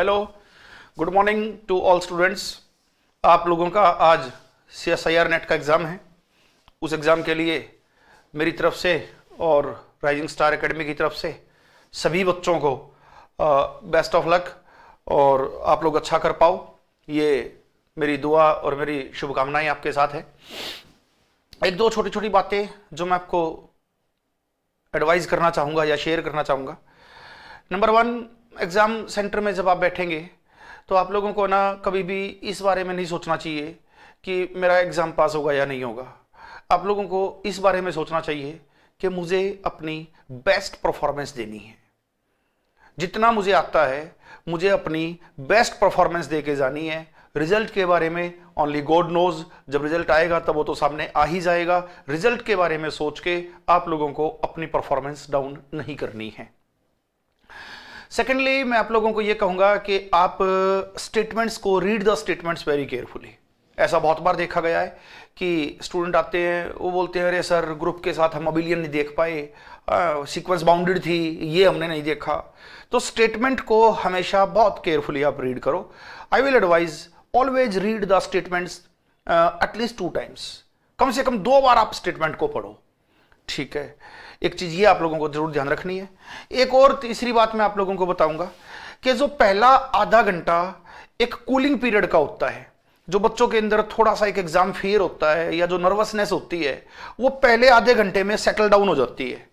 hello good morning to all students आप लोगों का आज C S I R NET का एग्ज़ाम है उस एग्ज़ाम के लिए मेरी तरफ से और राइजिंग स्टार एकेडमी की तरफ से सभी बच्चों को बेस्ट ऑफ लक और आप लोग अच्छा कर पाओ ये मेरी दुआ और मेरी शुभकामनाएं आपके साथ है एक दो छोटी छोटी बातें जो मैं आपको एडवाइज़ करना चाहूँगा या शेयर करना चाहूँगा नंबर वन एग्ज़ाम सेंटर में जब आप बैठेंगे तो आप लोगों को ना कभी भी इस बारे में नहीं सोचना चाहिए कि मेरा एग्ज़ाम पास होगा या नहीं होगा आप लोगों को इस बारे में सोचना चाहिए कि मुझे अपनी बेस्ट परफॉर्मेंस देनी है जितना मुझे आता है मुझे अपनी बेस्ट परफॉर्मेंस दे के जानी है रिजल्ट के बारे में ओनली गॉड नोज जब रिजल्ट आएगा तब वो तो सामने आ ही जाएगा रिजल्ट के बारे में सोच के आप लोगों को अपनी परफॉर्मेंस डाउन नहीं करनी है सेकेंडली मैं आप लोगों को ये कहूँगा कि आप स्टेटमेंट्स uh, को read the statements very carefully ऐसा बहुत बार देखा गया है कि स्टूडेंट आते हैं वो बोलते हैं अरे सर ग्रुप के साथ हम अबिलियन नहीं देख पाए सीक्वेंस uh, बाउंडेड थी ये हमने नहीं देखा तो स्टेटमेंट को हमेशा बहुत केयरफुली आप रीड करो I will advise always read the statements at least two times कम से कम दो बार आप स्टेटमेंट को पढ़ो ठीक है एक चीज़ ये आप लोगों को ज़रूर ध्यान रखनी है एक और तीसरी बात मैं आप लोगों को बताऊंगा कि जो पहला आधा घंटा एक कूलिंग पीरियड का होता है जो बच्चों के अंदर थोड़ा सा एक एग्जाम फियर होता है या जो नर्वसनेस होती है वो पहले आधे घंटे में सेटल डाउन हो जाती है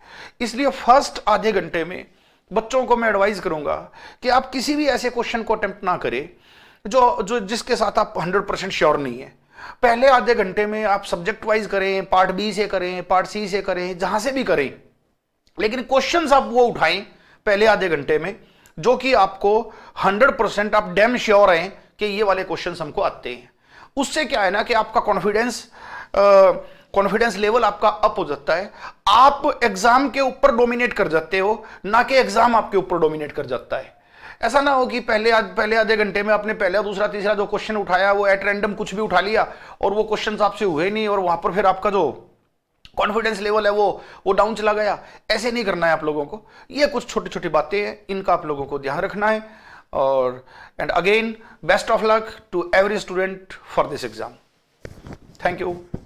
इसलिए फर्स्ट आधे घंटे में बच्चों को मैं एडवाइज करूंगा कि आप किसी भी ऐसे क्वेश्चन को अटेम्प्ट ना करें जो जो जिसके साथ आप हंड्रेड परसेंट श्योर नहीं है पहले आधे घंटे में आप सब्जेक्ट वाइज करें पार्ट बी से करें पार्ट सी से करें जहां से भी करें लेकिन क्वेश्चन आप वो उठाएं पहले आधे घंटे में जो कि आपको 100 परसेंट आप डैम श्योर हैं कि ये वाले क्वेश्चन हमको आते हैं उससे क्या है ना कि आपका कॉन्फिडेंस कॉन्फिडेंस लेवल आपका अप हो जाता है आप एग्जाम के ऊपर डोमिनेट कर जाते हो ना कि एग्जाम आपके ऊपर डोमिनेट कर जाता है ऐसा ना हो कि पहले आद, पहले आधे घंटे में आपने पहला दूसरा तीसरा जो क्वेश्चन उठाया वो एट रैंडम कुछ भी उठा लिया और वो क्वेश्चन आपसे हुए नहीं और वहां पर फिर आपका जो कॉन्फिडेंस लेवल है वो वो डाउन चला गया ऐसे नहीं करना है आप लोगों को ये कुछ छोटी छोटी बातें हैं इनका आप लोगों को ध्यान रखना है और and again best of luck to every student for this exam thank you